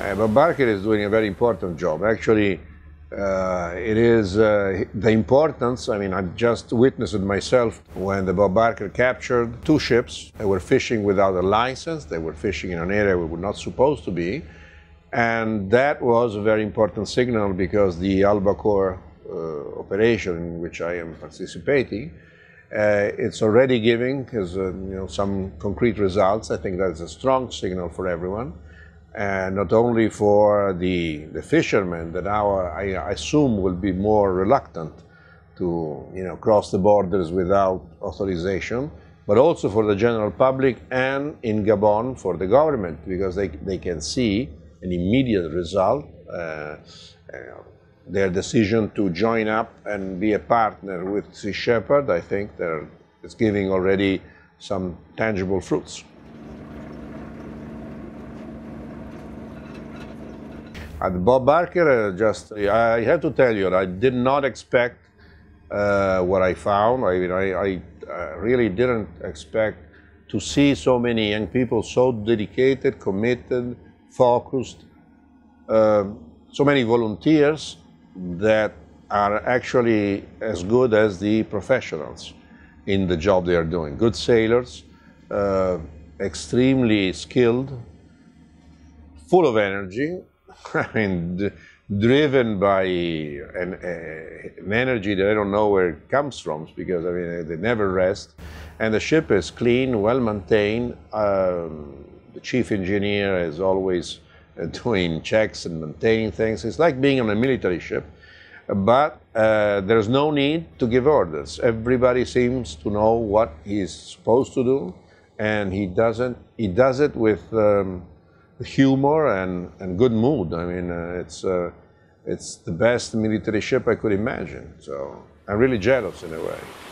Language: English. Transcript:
Uh, but Barker is doing a very important job. Actually, uh, it is uh, the importance. I mean, I just witnessed it myself when the Bob Barker captured two ships. They were fishing without a license. They were fishing in an area we were not supposed to be. And that was a very important signal because the Albacore uh, operation in which I am participating, uh, it's already giving cause, uh, you know, some concrete results. I think that's a strong signal for everyone and not only for the, the fishermen that I assume will be more reluctant to you know, cross the borders without authorization, but also for the general public and in Gabon for the government because they, they can see an immediate result. Uh, uh, their decision to join up and be a partner with Sea Shepherd, I think, it's giving already some tangible fruits. And Bob Barker, uh, just I have to tell you, I did not expect uh, what I found. I mean, I, I uh, really didn't expect to see so many young people so dedicated, committed, focused, uh, so many volunteers that are actually as good as the professionals in the job they are doing. Good sailors, uh, extremely skilled, full of energy, I mean, d- driven by an, uh, an, energy that I don't know where it comes from because I mean they never rest, and the ship is clean, well maintained. Um, the chief engineer is always uh, doing checks and maintaining things. It's like being on a military ship, but uh, there's no need to give orders. Everybody seems to know what he's supposed to do, and he doesn't. He does it with. Um, humor and, and good mood. I mean, uh, it's, uh, it's the best military ship I could imagine. So I'm really jealous in a way.